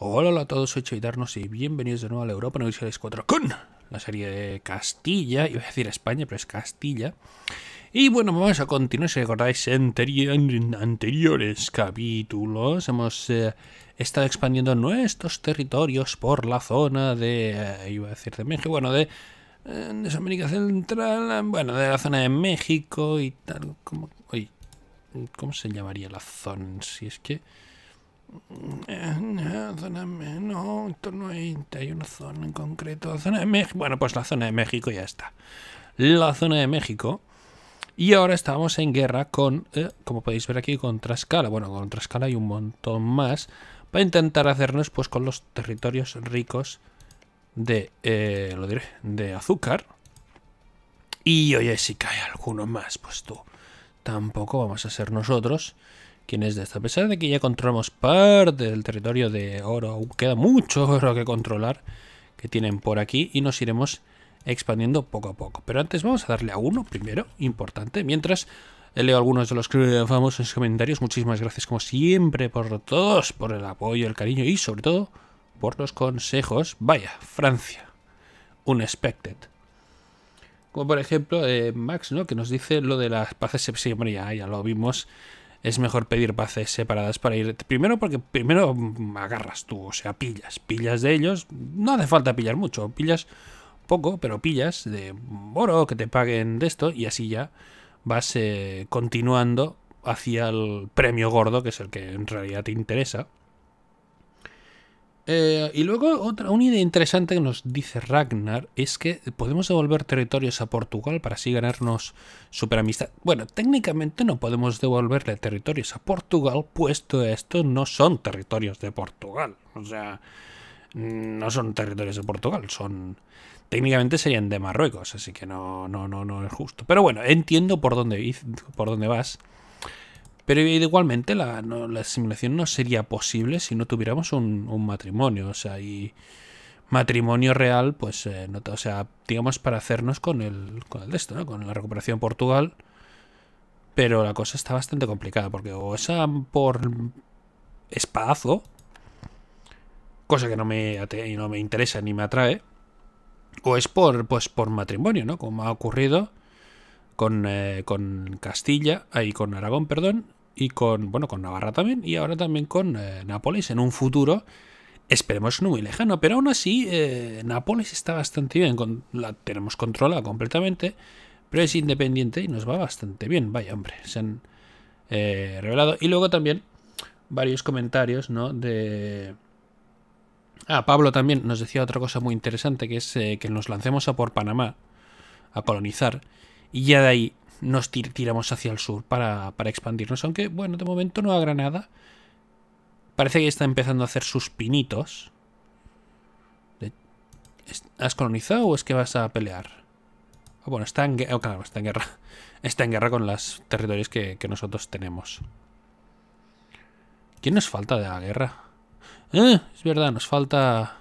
Hola, a todos, soy darnos y bienvenidos de nuevo a la Europa Universidades 4 con la serie de Castilla, iba a decir España, pero es Castilla. Y bueno, vamos a continuar, si recordáis, en, anteriores capítulos hemos eh, estado expandiendo nuestros territorios por la zona de, eh, iba a decir de México, bueno, de, eh, de América Central, bueno, de la zona de México y tal, como, ¿cómo se llamaría la zona? Si es que... Zona menos, no, en torno hay una zona en concreto. Zona de México. Bueno, pues la zona de México ya está. La zona de México. Y ahora estamos en guerra con, eh, como podéis ver aquí, con Trascala. Bueno, con Trascala hay un montón más. Para intentar hacernos pues con los territorios ricos de, eh, lo de azúcar. Y oye, si cae alguno más, pues tú, tampoco vamos a ser nosotros quién es de esta. A pesar de que ya controlamos parte del territorio de oro, aún queda mucho oro que controlar que tienen por aquí y nos iremos expandiendo poco a poco. Pero antes vamos a darle a uno primero, importante, mientras leo algunos de los famosos comentarios. Muchísimas gracias como siempre por todos, por el apoyo, el cariño y sobre todo por los consejos. Vaya, Francia, unexpected. Como por ejemplo eh, Max, ¿no? Que nos dice lo de las paces de ya, ya lo vimos es mejor pedir bases separadas para ir. Primero, porque primero agarras tú, o sea, pillas. Pillas de ellos. No hace falta pillar mucho, pillas poco, pero pillas de oro que te paguen de esto y así ya vas eh, continuando hacia el premio gordo, que es el que en realidad te interesa. Eh, y luego otra, una idea interesante que nos dice Ragnar es que podemos devolver territorios a Portugal para así ganarnos superamistad. Bueno, técnicamente no podemos devolverle territorios a Portugal, puesto estos no son territorios de Portugal. O sea, no son territorios de Portugal, son técnicamente serían de Marruecos, así que no, no, no, no es justo. Pero bueno, entiendo por dónde, por dónde vas. Pero igualmente la, asimilación simulación no sería posible si no tuviéramos un, matrimonio. O sea, y matrimonio real, pues, eh, no, sea, digamos para hacernos con el, con el de esto, ¿no? Con la recuperación Portugal. Pero la cosa está bastante complicada porque o es por espadazo, cosa que no me, no me interesa ni me atrae, o es por, pues, por matrimonio, ¿no? Como ha ocurrido con, eh, con Castilla, ahí con Aragón, perdón, y con, bueno, con Navarra también, y ahora también con eh, Nápoles en un futuro, esperemos no muy lejano, pero aún así eh, Nápoles está bastante bien, la tenemos controlada completamente, pero es independiente y nos va bastante bien, vaya hombre, se han eh, revelado. Y luego también varios comentarios, ¿no? De... Ah, Pablo también nos decía otra cosa muy interesante, que es que nos lancemos a por Panamá, a colonizar, y ya de ahí nos tiramos hacia el sur para, expandirnos. Aunque, bueno, de momento no ha granada Parece que está empezando a hacer sus pinitos. ¿Has colonizado o es que vas a pelear? Ah, bueno, está en, oh, está en guerra. Está en guerra con los territorios que, nosotros tenemos. ¿Quién nos falta de la guerra? Eh, es verdad, nos falta...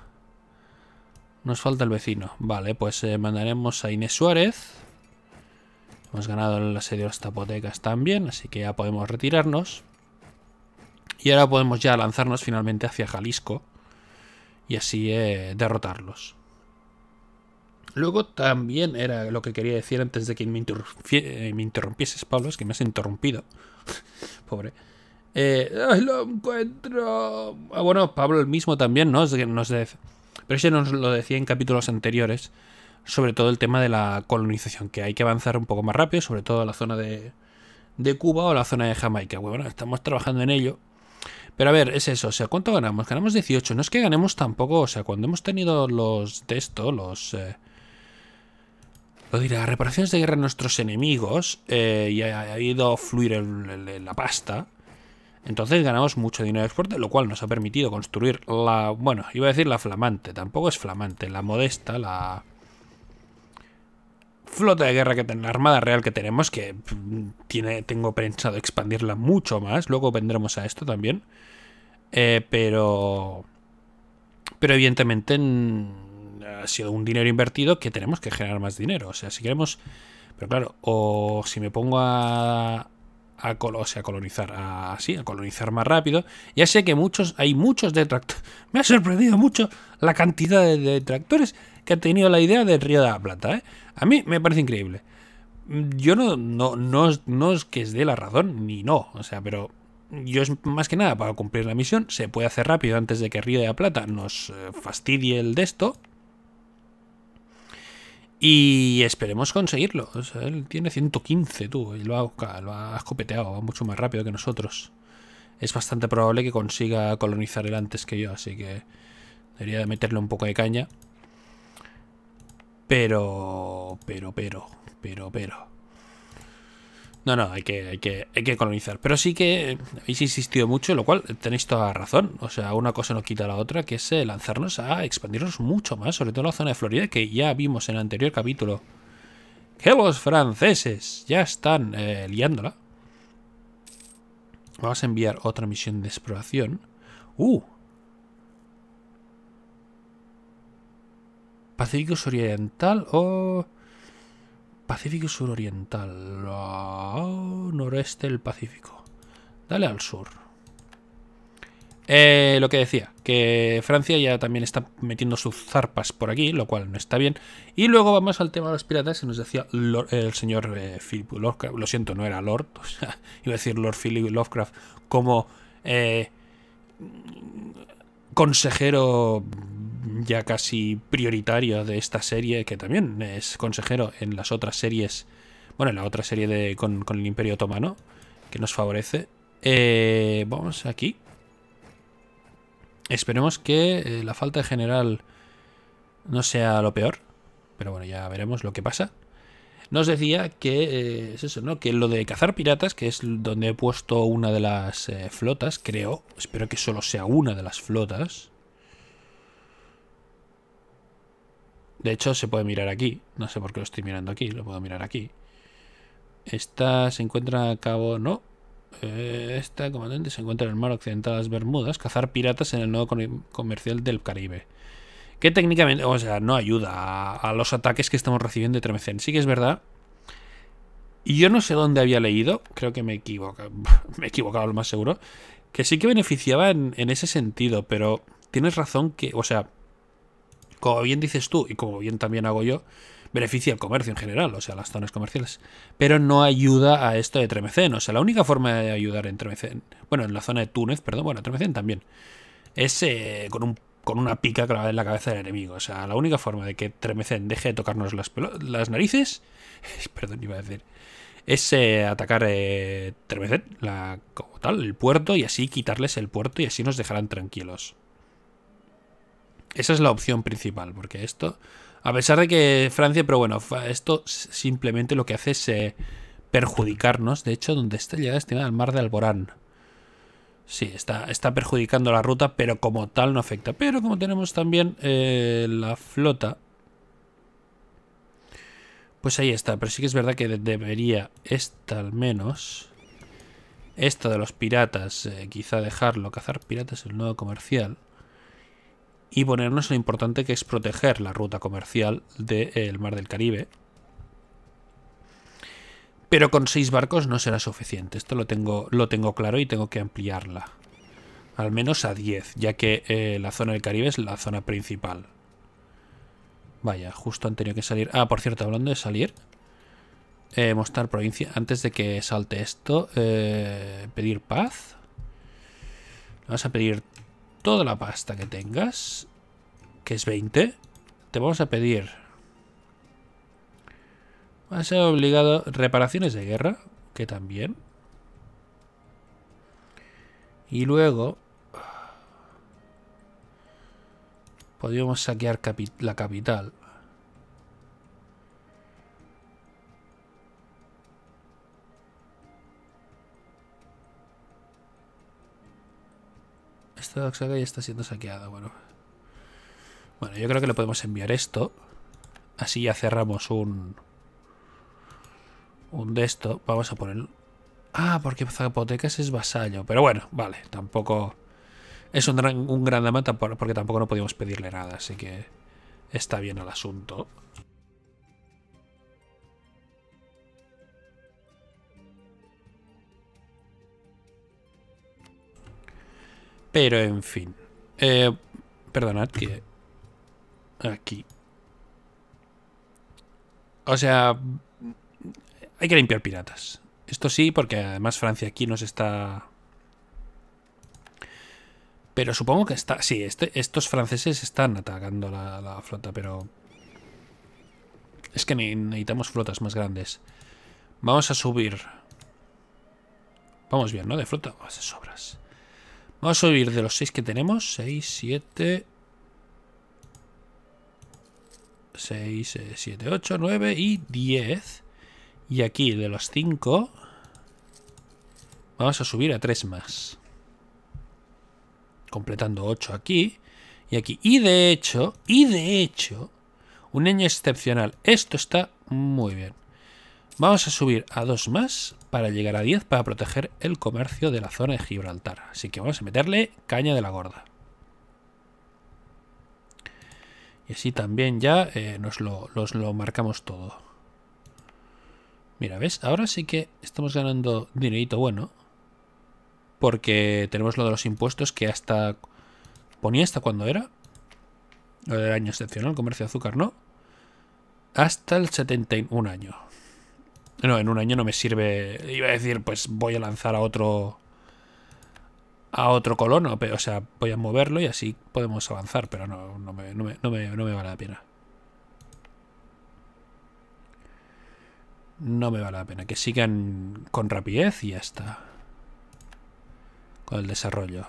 Nos falta el vecino. Vale, pues eh, mandaremos a Inés Suárez. Hemos ganado el asedio de las tapotecas también, así que ya podemos retirarnos. Y ahora podemos ya lanzarnos finalmente hacia Jalisco y así eh, derrotarlos. Luego también era lo que quería decir antes de que me, eh, interrumpieses, Pablo, es que me has interrumpido. Pobre. Eh, lo encuentro! Ah, bueno, Pablo el mismo también, ¿no? nos Pero ese nos lo decía en capítulos anteriores sobre todo el tema de la colonización, que hay que avanzar un poco más rápido, sobre todo la zona de, de Cuba o la zona de Jamaica. Bueno, estamos trabajando en ello. Pero a ver, es eso, o sea, ¿cuánto ganamos? Ganamos 18, no es que ganemos tampoco, o sea, cuando hemos tenido los de esto, los... Eh, lo dirá, reparaciones de guerra a nuestros enemigos eh, y ha, ido a fluir la pasta. Entonces ganamos mucho dinero de exporte, lo cual nos ha permitido construir la... Bueno, iba a decir la flamante, tampoco es flamante, la modesta, la flota de guerra que la Armada Real que tenemos, que mm, tiene, tengo pensado expandirla mucho más, luego vendremos a esto también. Eh, pero. Pero evidentemente mm, ha sido un dinero invertido que tenemos que generar más dinero. O sea, si queremos. Pero claro, o si me pongo a. colonizar, así, a colonizar más rápido. Ya sé que muchos, hay muchos detractores. Me ha sorprendido mucho la cantidad de detractores que ha tenido la idea del Río de la Plata. ¿eh? A mí me parece increíble. Yo no, no, es que es dé la razón, ni no. O sea, pero yo es más que nada para cumplir la misión. Se puede hacer rápido antes de que Río de la Plata nos eh, fastidie el de esto. Y esperemos conseguirlo. él tiene 115, tú, y lo ha, lo ha escopeteado, mucho más rápido que nosotros. Es bastante probable que consiga colonizar él antes que yo, así que debería de meterle un poco de caña. Pero, pero, pero, pero, pero. No, no, hay que, hay que, hay que colonizar. Pero sí que habéis insistido mucho, lo cual tenéis toda razón. O sea, una cosa no quita la otra, que es lanzarnos a expandirnos mucho más, sobre todo en la zona de Florida, que ya vimos en el anterior capítulo. Que los franceses ya están eh, liándola. Vamos a enviar otra misión de exploración. ¡Uh! Pacífico Suroriental o... Pacífico Suroriental. Oriental. noroeste del Pacífico. Dale al sur. Eh, lo que decía, que Francia ya también está metiendo sus zarpas por aquí, lo cual no está bien. Y luego vamos al tema de los piratas, Y nos decía el señor eh, Philip Lovecraft. Lo siento, no era Lord, iba a decir Lord Philip Lovecraft como eh, consejero ya casi prioritario de esta serie, que también es consejero en las otras series, bueno, en la otra serie de, con, el Imperio Otomano, que nos favorece. Eh, vamos aquí. Esperemos que eh, la falta de general no sea lo peor, pero bueno, ya veremos lo que pasa nos decía que eh, es eso, ¿no? Que lo de cazar piratas, que es donde he puesto una de las eh, flotas, creo, espero que solo sea una de las flotas. De hecho, se puede mirar aquí. No sé por qué lo estoy mirando aquí, lo puedo mirar aquí. Esta se encuentra a cabo... No. Eh, esta comandante se encuentra en el mar occidental de las Bermudas. Cazar piratas en el nodo comercial del Caribe que técnicamente, o sea, no ayuda a, los ataques que estamos recibiendo de Tremecen. Sí que es verdad. Y yo no sé dónde había leído, creo que me he me he equivocado lo más seguro, que sí que beneficiaba en, ese sentido, pero tienes razón que, o sea, como bien dices tú y como bien también hago yo, beneficia el comercio en general, o sea, las zonas comerciales. Pero no ayuda a esto de Tremecén. O sea, la única forma de ayudar en Tremecén, bueno, en la zona de Túnez, perdón, bueno, Tremecén también, es eh, con un con una pica clavada en la cabeza del enemigo. O sea, la única forma de que Tremecen deje de tocarnos las, narices, perdón, iba a decir, es eh, atacar eh, Tremecen, la, como tal, el puerto, y así quitarles el puerto y así nos dejarán tranquilos. Esa es la opción principal, porque esto, a pesar de que Francia, pero bueno, esto simplemente lo que hace es eh, perjudicarnos. De hecho, donde está ya estimada al mar de Alborán. Sí, está, está perjudicando la ruta, pero como tal no afecta. Pero como tenemos también eh, la flota, pues ahí está. Pero sí que es verdad que debería esta al menos, Esto de los piratas, eh, quizá dejarlo, cazar piratas el nodo comercial. Y ponernos lo importante que es proteger la ruta comercial del mar del Caribe. Pero con seis barcos no será suficiente. Esto lo tengo, lo tengo claro y tengo que ampliarla. Al menos a 10, ya que eh, la zona del Caribe es la zona principal. Vaya, justo han tenido que salir. Ah, por cierto, hablando de salir. Eh, mostrar provincia. Antes de que salte esto. Eh, pedir paz. Vamos a pedir toda la pasta que tengas. Que es 20. Te vamos a pedir Va a ser obligado. Reparaciones de guerra, que también. Y luego. Podríamos saquear la capital. Esta ya está siendo saqueado. bueno. Bueno, yo creo que le podemos enviar esto. Así ya cerramos un un de esto. Vamos a poner... Ah, porque Zapotecas es vasallo. Pero bueno, vale, tampoco... Es un, gran, un gran dama porque tampoco no podíamos pedirle nada, así que está bien el asunto. Pero en fin. Eh, perdonad que... Aquí. O sea, hay que limpiar piratas. Esto sí, porque además Francia aquí nos está... Pero supongo que está... Sí, este, estos franceses están atacando la, flota, pero... Es que necesitamos flotas más grandes. Vamos a subir. Vamos bien, ¿no? De flota. Vamos a sobras. Vamos a subir de los 6 que tenemos. 6, 7... 6, 7, 8, 9 y 10. Y aquí, de los 5, vamos a subir a 3 más. Completando 8 aquí y aquí. Y de hecho, y de hecho, un año excepcional. Esto está muy bien. Vamos a subir a 2 más para llegar a 10 para proteger el comercio de la zona de Gibraltar. Así que vamos a meterle caña de la gorda. Y así también ya eh, nos lo, lo marcamos todo. Mira, ¿ves? Ahora sí que estamos ganando dinerito bueno. Porque tenemos lo de los impuestos que hasta... Ponía hasta cuando era. Lo del año excepcional, comercio de azúcar, ¿no? Hasta el 71 año. No, en un año no me sirve... Iba a decir, pues voy a lanzar a otro... A otro colono, pero, o sea, voy a moverlo y así podemos avanzar, pero no, no me vale la pena. no me vale la pena. Que sigan con rapidez y ya está. Con el desarrollo.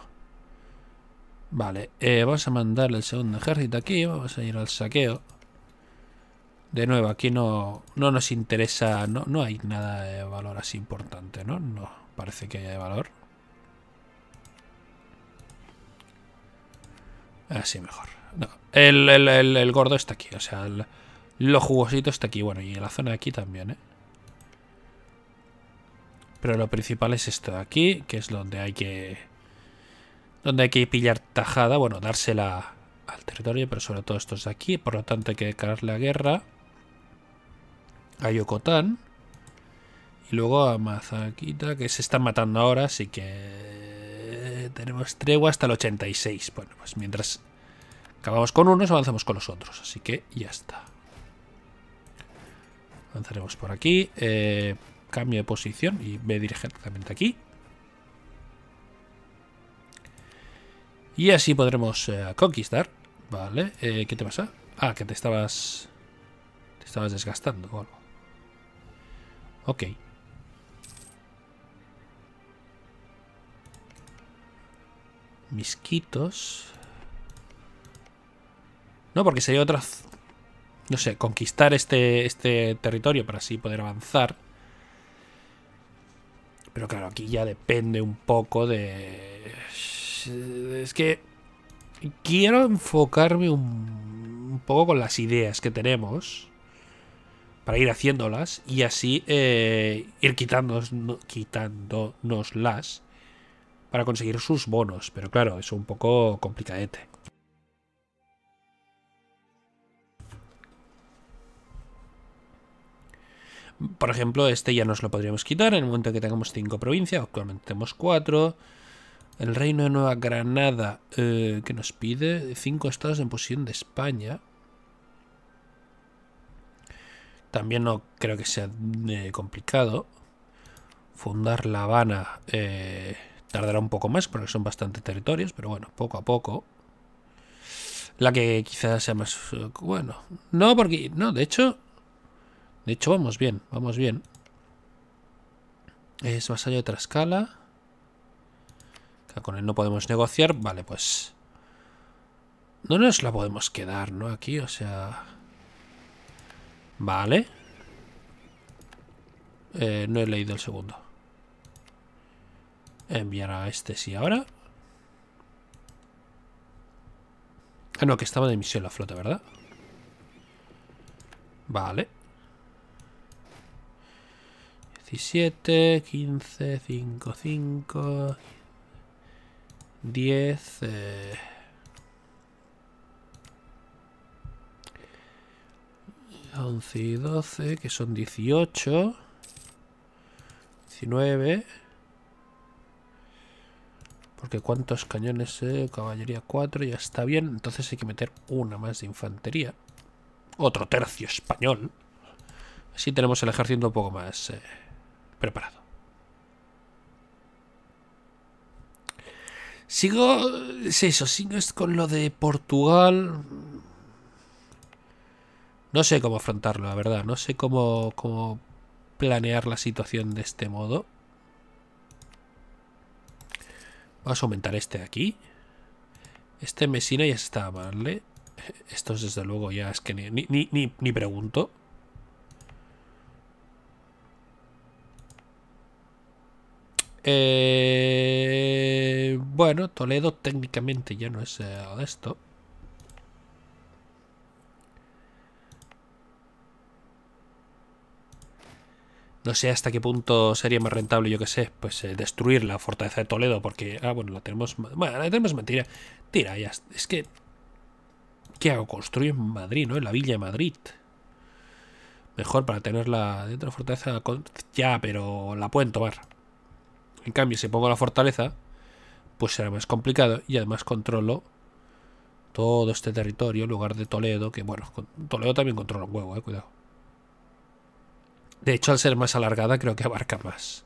Vale, eh, vamos a mandar el segundo ejército aquí. Vamos a ir al saqueo. De nuevo, aquí no, no nos interesa... No, hay nada de valor así importante, ¿no? No parece que haya de valor. Así mejor. el, gordo está aquí, o sea... lo jugosito está aquí. Bueno, y en la zona de aquí también, ¿eh? Pero lo principal es esto de aquí, que es donde hay que... Donde hay que pillar tajada, bueno, dársela al territorio, pero sobre todo estos de aquí. Por lo tanto hay que declarar la guerra a Y luego a Mazaquita, que se están matando ahora, así que tenemos tregua hasta el 86. Bueno, pues mientras acabamos con unos, avanzamos con los otros. Así que ya está. Avanzaremos por aquí. Eh cambio de posición y me directamente aquí. Y así podremos eh, conquistar. Vale, eh, ¿qué te pasa? Ah, que te estabas... Te estabas desgastando o algo. Ok. Misquitos. No, porque sería otra... No sé, conquistar este, este territorio para así poder avanzar. Pero claro, aquí ya depende un poco de... Es que quiero enfocarme un, poco con las ideas que tenemos para ir haciéndolas y así eh, ir quitándonos, quitándonoslas para conseguir sus bonos. Pero claro, es un poco complicadete. Por ejemplo, este ya nos lo podríamos quitar en el momento que tengamos cinco provincias, actualmente tenemos cuatro. El Reino de Nueva Granada, eh, que nos pide cinco estados en posición de España. También no creo que sea eh, complicado. Fundar La Habana eh, tardará un poco más porque son bastantes territorios, pero bueno, poco a poco. La que quizás sea más... Bueno, no porque... No, de hecho, de hecho, vamos bien, vamos bien. Es más allá de escala Con él no podemos negociar. Vale, pues... No nos la podemos quedar, ¿no? Aquí, o sea... Vale. Eh, no he leído el segundo. Enviar a este sí ahora. Ah, no, que estaba de misión la flota, ¿verdad? Vale. 17, 15, 5, 5, 10. 11 y 12, que son 18, 19, porque cuántos cañones, eh, caballería 4, ya está bien, entonces hay que meter una más de infantería, otro tercio español, así tenemos el ejército un poco más... Eh, preparado. Sigo, es eso, sigo con lo de Portugal. No sé cómo afrontarlo, la verdad. No sé cómo, cómo planear la situación de este modo. Vamos a aumentar este aquí. Este Mesina ya está vale Esto desde luego ya es que ni, ni, ni, ni pregunto. Eh, bueno, Toledo técnicamente ya no es eh, esto. No sé hasta qué punto sería más rentable, yo que sé, pues eh, destruir la fortaleza de Toledo, porque, ah, bueno, la tenemos, bueno, la tenemos mentira. Tira, ya, es que, ¿qué hago? Construir en Madrid, ¿no? En la Villa de Madrid. Mejor para tenerla dentro de la fortaleza, ya, pero la pueden tomar. En cambio, si pongo la fortaleza, pues será más complicado y además controlo todo este territorio en lugar de Toledo, que bueno, Toledo también controla un huevo, eh, cuidado. De hecho, al ser más alargada, creo que abarca más.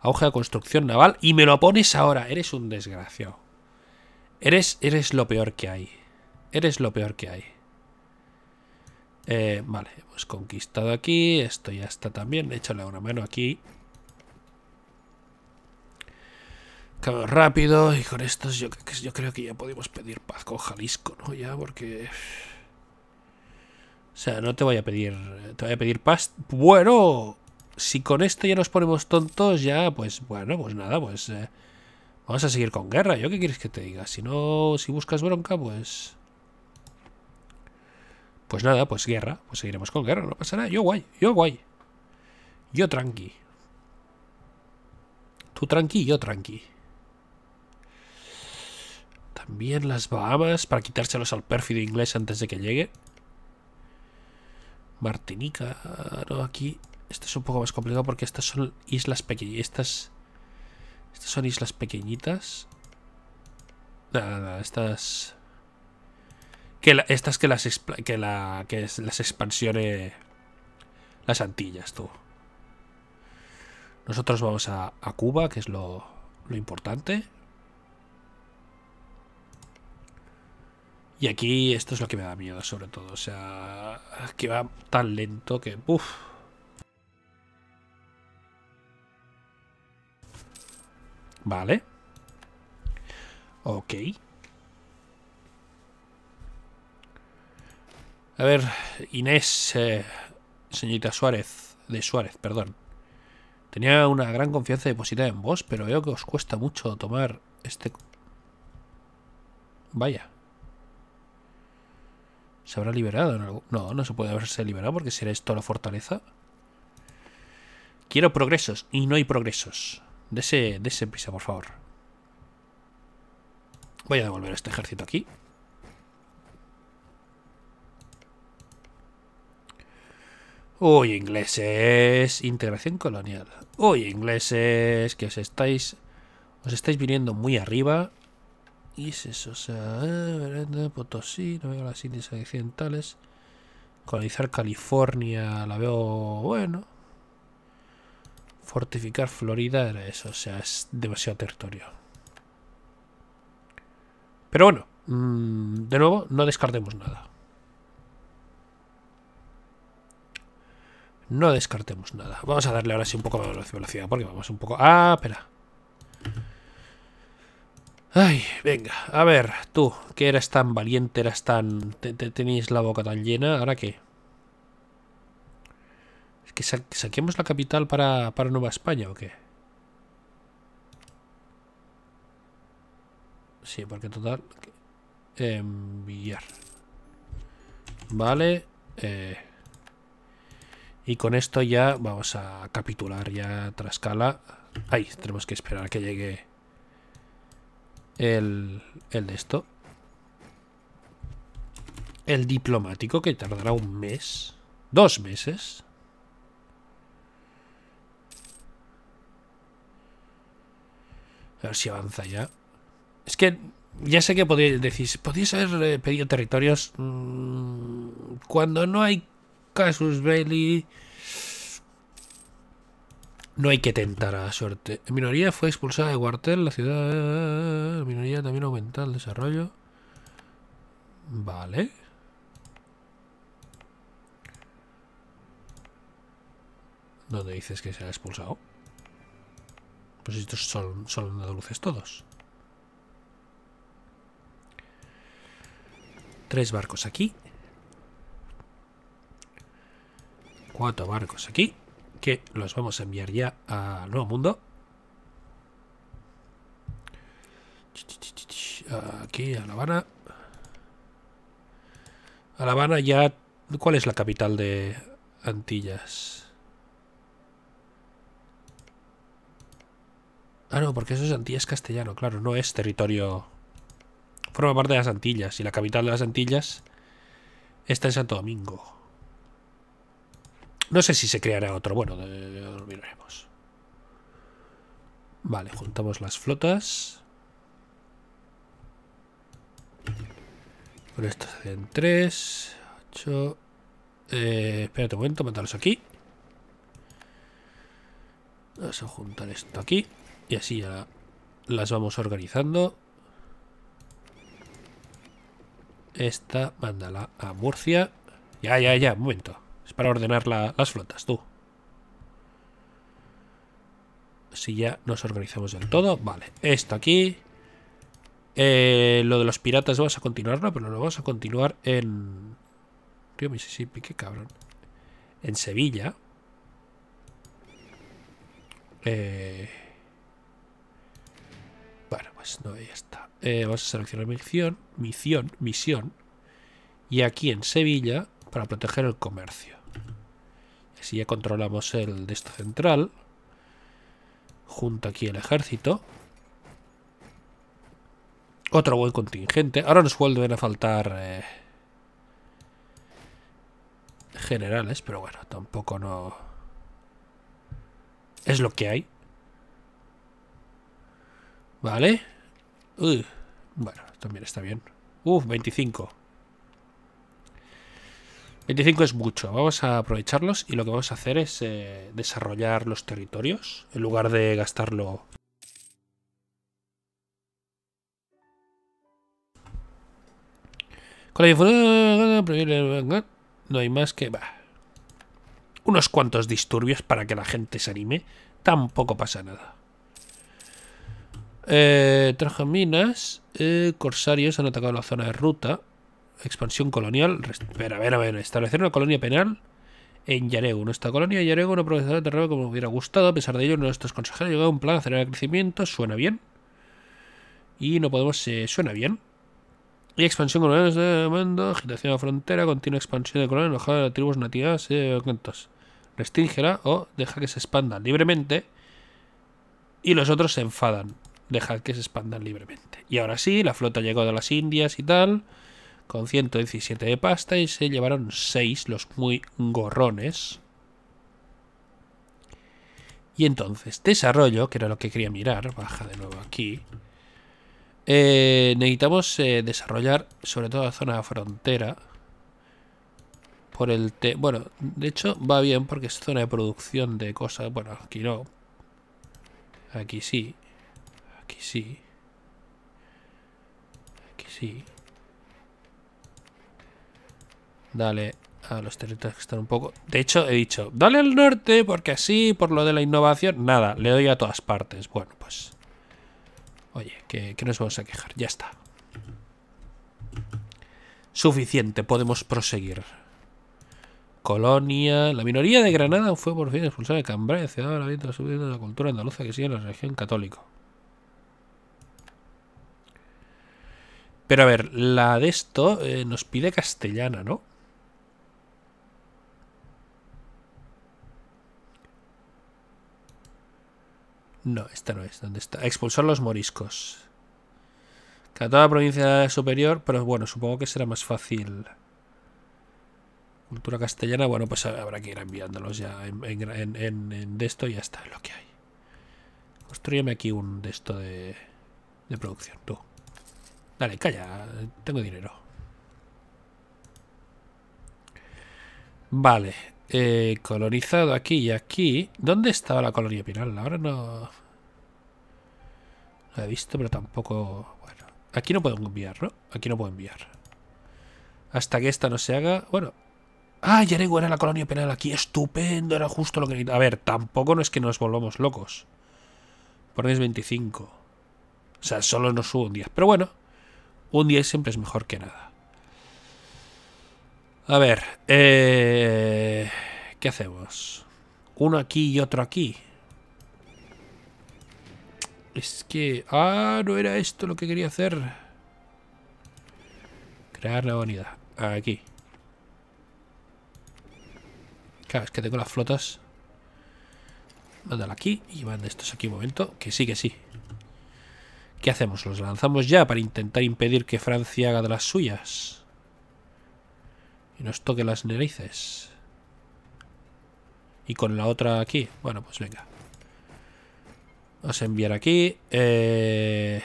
Auge de construcción naval y me lo pones ahora, eres un desgraciado. Eres, eres lo peor que hay. Eres lo peor que hay. Eh, vale, hemos conquistado aquí, esto ya está también, échale una mano aquí. rápido rápido y con estos yo, creo que ya podemos pedir paz con Jalisco, ¿no? Ya, porque... O sea, no te voy a pedir... Te voy a pedir paz... Bueno, si con esto ya nos ponemos tontos, ya, pues bueno, pues nada, pues... Eh, vamos a seguir con guerra, ¿yo qué quieres que te diga? Si no, si buscas bronca, pues... Pues nada, pues guerra, pues seguiremos con guerra, no pasa nada. Yo guay, yo guay. Yo tranqui. Tú tranqui, yo tranqui. También las Bahamas para quitárselos al pérfido inglés antes de que llegue. Martinica, aquí... Esto es un poco más complicado porque estas son islas pequeñitas. Estas, estas son islas pequeñitas. Nada, estas... Que estas que las, que, la, las expansione las Antillas, tú. Nosotros vamos a, Cuba, que es lo, lo importante. Y aquí esto es lo que me da miedo, sobre todo. O sea, que va tan lento que... Uf. Vale. Ok. A ver, Inés, eh, señorita Suárez, de Suárez, perdón. Tenía una gran confianza depositada en vos, pero veo que os cuesta mucho tomar este... Vaya. ¿Se habrá liberado? No, no se puede haberse liberado porque será esto la fortaleza. Quiero progresos y no hay progresos. de ese prisa, por favor. Voy a devolver este ejército aquí. Uy, ingleses, integración colonial. Uy, ingleses, que os estáis os estáis viniendo muy arriba eso o sea, de Potosí, no veo las Indias Occidentales. Colonizar California, la veo bueno. Fortificar Florida era eso, o sea, es demasiado territorio. Pero bueno, mm, de nuevo, no descartemos nada. No descartemos nada. Vamos a darle ahora sí un poco de velocidad, porque vamos un poco... Ah, espera. Ay, venga, a ver, tú, que eras tan valiente, eras tan... tenéis la boca tan llena, ¿ahora qué? ¿Es que saquemos la capital para, Nueva España o qué? Sí, porque total... Enviar. Em, vale. Eh, y con esto ya vamos a capitular ya Trascala. Ay, tenemos que esperar a que llegue el, de esto. El diplomático que tardará un mes. Dos meses. A ver si avanza ya. Es que ya sé que podéis decir, podéis haber eh, pedido territorios mm, cuando no hay casus belli no hay que tentar a la suerte. minoría fue expulsada de cuartel, la ciudad... minoría también aumenta el desarrollo. Vale. ¿Dónde dices que se ha expulsado? Pues estos son, son luces todos. Tres barcos aquí. Cuatro barcos aquí que los vamos a enviar ya al Nuevo Mundo. Aquí, a La Habana. A La Habana ya... ¿Cuál es la capital de Antillas? Ah, no, porque eso es Antillas castellano, claro, no es territorio... Forma parte de las Antillas, y la capital de las Antillas está en Santo Domingo. No sé si se creará otro. Bueno, lo Vale, juntamos las flotas. Por esto en 3, 8... espérate un momento, matarlos aquí. Vamos a juntar esto aquí. Y así ya las vamos organizando. Esta, mándala a Murcia. Ya, ya, ya, un momento para ordenar las flotas, tú. Si ya nos organizamos del todo. Vale, esto aquí. Eh, lo de los piratas vamos a continuarlo, pero lo vamos a continuar en... Río Mississippi, qué cabrón. En Sevilla. Eh... Bueno, pues no, ahí está. Eh, vamos a seleccionar misión, misión, misión. Y aquí en Sevilla, para proteger el comercio si ya controlamos el de esta central, junto aquí el ejército, otro buen contingente. Ahora nos vuelven a faltar eh, generales, pero bueno, tampoco no... Es lo que hay. Vale. bueno, también está bien. Uf, 25. 25 es mucho, vamos a aprovecharlos y lo que vamos a hacer es eh, desarrollar los territorios en lugar de gastarlo... Con la No hay más que... Unos cuantos disturbios para que la gente se anime. Tampoco pasa nada. Eh, minas. Eh, corsarios han atacado la zona de ruta expansión colonial. Espera, ver, a ver, establecer una colonia penal en Yaregu. Nuestra colonia de Yaregu no progresará de terreno como hubiera gustado. A pesar de ello, nuestros consejeros llegado a un plan de acelerar el crecimiento. Suena bien. Y no podemos... Eh, suena bien. Y expansión colonial de mando, agitación de la frontera, continua expansión de colonia enojada de tribus nativas eh, o deja que se expandan libremente. Y los otros se enfadan. Deja que se expandan libremente. Y ahora sí, la flota llegó a las Indias y tal con 117 de pasta y se llevaron 6 los muy gorrones. Y entonces, desarrollo, que era lo que quería mirar, baja de nuevo aquí. Eh, necesitamos eh, desarrollar sobre todo la zona frontera. Por el té. Bueno, de hecho va bien porque es zona de producción de cosas. Bueno, aquí no. Aquí sí. Aquí sí. Aquí sí. Dale a los territorios que están un poco... De hecho, he dicho, dale al norte porque así, por lo de la innovación... Nada, le doy a todas partes. Bueno, pues... Oye, que, nos vamos a quejar. Ya está. Suficiente, podemos proseguir. Colonia. La minoría de Granada fue por fin expulsada de Cambrai, ciudad de subiendo de la cultura andaluza que sigue en la región católica. Pero a ver, la de esto eh, nos pide castellana, ¿no? No, esta no es. ¿Dónde está? Expulsar los moriscos. Cada toda provincia superior, pero bueno, supongo que será más fácil. Cultura castellana, bueno, pues habrá que ir enviándolos ya en, de esto y ya está, lo que hay. Construyeme aquí un de esto de, producción, tú. Dale, calla, tengo dinero. Vale, eh, colonizado aquí y aquí. ¿Dónde estaba la colonia penal? Ahora no... La he visto, pero tampoco... Bueno, aquí no puedo enviar, ¿no? Aquí no puedo enviar. Hasta que esta no se haga... Bueno... Ah, ya era la colonia penal aquí. Estupendo, era justo lo que... A ver, tampoco no es que nos volvamos locos. Por 25. O sea, solo nos subo un 10. Pero bueno, un 10 siempre es mejor que nada. A ver, eh, ¿qué hacemos? Uno aquí y otro aquí. Es que... Ah, no era esto lo que quería hacer. Crear la unidad. Aquí. Claro, es que tengo las flotas. Mándala aquí y manda estos aquí un momento. Que sí, que sí. ¿Qué hacemos? ¿Los lanzamos ya para intentar impedir que Francia haga de las suyas? nos toque las narices. Y con la otra aquí. Bueno, pues venga. Vamos a enviar aquí. Eh,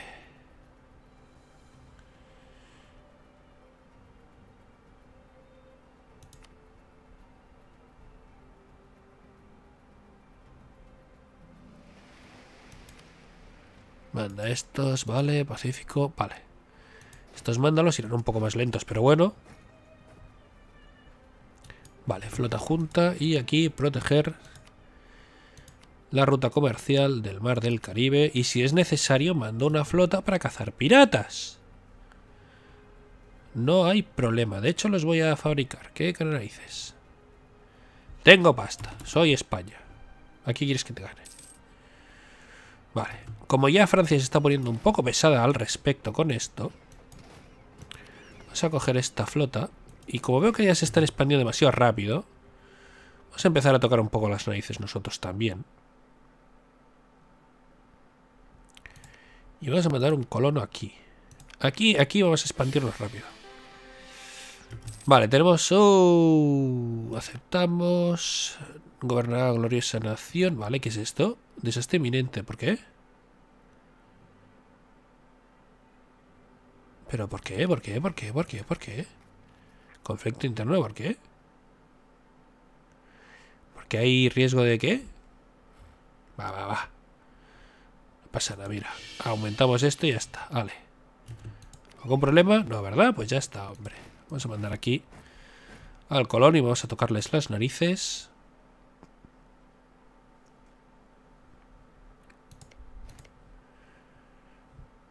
manda estos, vale, Pacífico, vale. Estos mándalos irán un poco más lentos, pero bueno. Vale, flota junta y aquí proteger la ruta comercial del mar del Caribe y si es necesario mando una flota para cazar piratas. No hay problema, de hecho los voy a fabricar. ¿Qué, canalices? Tengo pasta, soy España. Aquí quieres que te gane. Vale, como ya Francia se está poniendo un poco pesada al respecto con esto, vamos a coger esta flota y como veo que ya se están expandiendo demasiado rápido, vamos a empezar a tocar un poco las narices nosotros también. Y vamos a mandar un colono aquí. Aquí, aquí vamos a expandirnos rápido. Vale, tenemos... Uh, aceptamos... Gobernará gloriosa nación. Vale, ¿qué es esto? Desastre inminente, ¿por qué? ¿Pero por qué? ¿Por qué? ¿Por qué? ¿Por qué? ¿Por qué? Conflicto interno, ¿por qué? ¿Porque hay riesgo de qué? Va, va, va. No pasa mira. Aumentamos esto y ya está. Vale. ¿Algún problema? No, ¿verdad? Pues ya está, hombre. Vamos a mandar aquí al colon y vamos a tocarles las narices.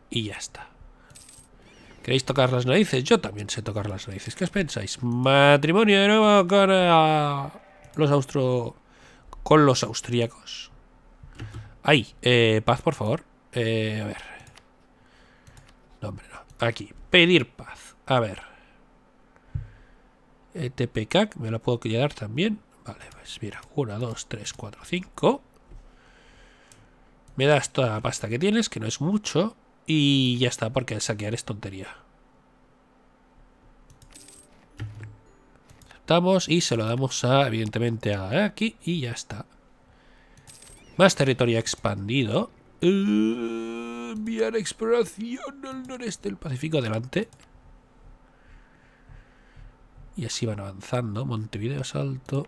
Y ya está. ¿Queréis tocar las narices? Yo también sé tocar las narices. ¿Qué os pensáis? Matrimonio de nuevo con eh, los austro... con los austríacos. Ahí, eh, paz, por favor. Eh, a ver. No, hombre, no. Aquí, pedir paz. A ver. E TPCAC, me lo puedo quedar también. Vale, pues mira, 1, 2, 3, 4, 5. Me das toda la pasta que tienes, que no es mucho. Y ya está, porque saquear es tontería. Aceptamos y se lo damos a, evidentemente, a aquí y ya está. Más territorio expandido. Uh, exploración al noreste del Pacífico adelante. Y así van avanzando. Montevideo Salto.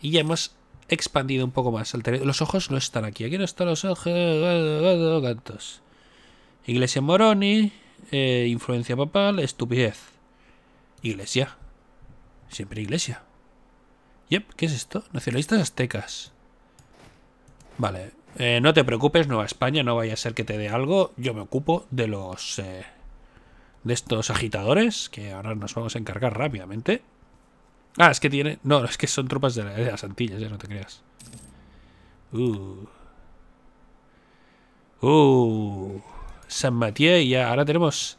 Y ya hemos expandido un poco más. Los ojos no están aquí. Aquí no están los ojos. Gatos. Iglesia Moroni. Eh, influencia papal. Estupidez. Iglesia. Siempre iglesia. Yep, ¿qué es esto? Nacionalistas aztecas. Vale. Eh, no te preocupes, Nueva España, no vaya a ser que te dé algo. Yo me ocupo de los... Eh, de estos agitadores, que ahora nos vamos a encargar rápidamente. Ah, es que tiene... No, es que son tropas de, las Antillas, ya no te creas. Uh. Uh. San Matías. y ahora tenemos...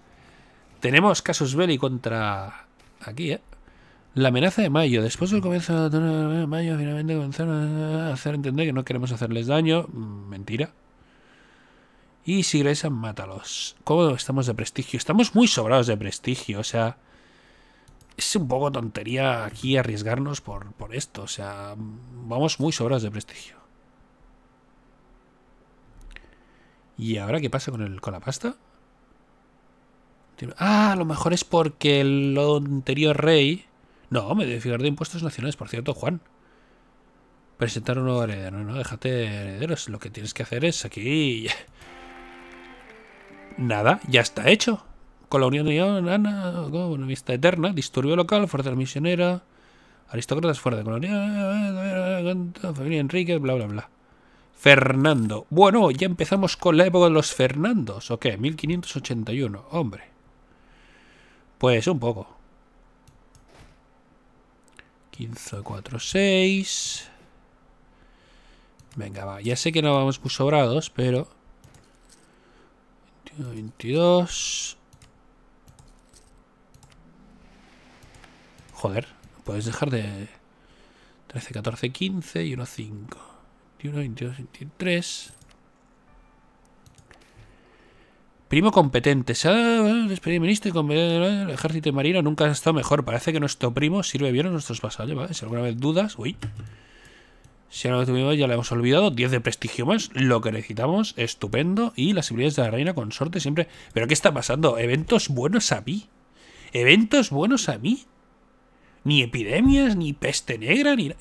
Tenemos Casus Belli contra... Aquí, ¿eh? La amenaza de mayo. Después del comienzo de mayo, finalmente comenzaron a hacer entender que no queremos hacerles daño. Mm, mentira. Y si regresan, mátalos. ¿Cómo estamos de prestigio? Estamos muy sobrados de prestigio. O sea, es un poco tontería aquí arriesgarnos por, esto. O sea, vamos muy sobras de prestigio. ¿Y ahora qué pasa con, el, con la pasta? Ah, a lo mejor es porque el anterior rey... No, me debe fijar de impuestos nacionales, por cierto, Juan. Presentar un nuevo heredero, no, déjate herederos. Lo que tienes que hacer es aquí... Nada, ya está hecho. Colonia de Ana, una Vista Eterna, Disturbio Local, Fuerza Misionera, Aristócratas Fuera de Colonia, Familia Enrique, bla, bla, bla. Fernando. Bueno, ya empezamos con la época de los Fernandos. qué? 1581. Hombre. Pues un poco. 15, 4, 6. Venga, va. Ya sé que no vamos muy sobrados, pero... 22. Joder, puedes dejar de 13, 14, 15 y 1, 5. 21, 22, 23. Primo competente. Se ha ministro y el ejército y marino nunca ha estado mejor. Parece que nuestro primo sirve bien a nuestros vasallos. Si alguna vez dudas, uy. Si ahora lo tuvimos, ya lo hemos olvidado. 10 de prestigio más, lo que necesitamos. Estupendo. Y las habilidades de la reina consorte siempre. ¿Pero qué está pasando? Eventos buenos a mí. Eventos buenos a mí. Ni epidemias, ni peste negra, ni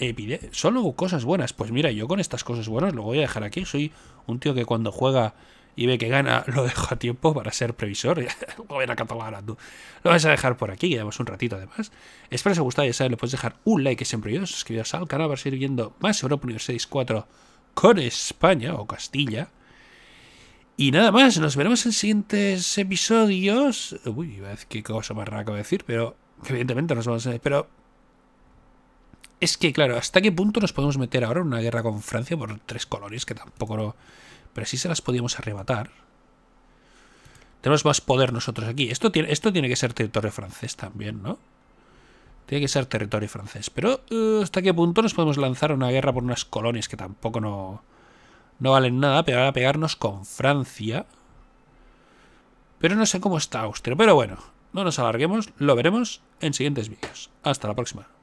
solo cosas buenas. Pues mira, yo con estas cosas buenas lo voy a dejar aquí. Soy un tío que cuando juega y ve que gana, lo dejo a tiempo para ser previsor. tú. Lo vas a dejar por aquí, quedamos un ratito además. Espero que os haya gustado, ya sabéis, le podéis dejar un like que siempre yo, suscribiros al canal para seguir viendo más Europa Universe 64 con España o Castilla. Y nada más, nos veremos en siguientes episodios. Uy, qué cosa más rara voy decir, pero Evidentemente nos vamos a... Eh, pero es que, claro, ¿hasta qué punto nos podemos meter ahora en una guerra con Francia por tres colonias que tampoco lo... Pero sí se las podíamos arrebatar. Tenemos más poder nosotros aquí. Esto tiene, esto tiene que ser territorio francés también, ¿no? Tiene que ser territorio francés. Pero eh, ¿hasta qué punto nos podemos lanzar una guerra por unas colonias que tampoco no, no valen nada? Pero ahora pegarnos con Francia. Pero no sé cómo está Austria. Pero bueno, no nos alarguemos, lo veremos en siguientes vídeos. Hasta la próxima.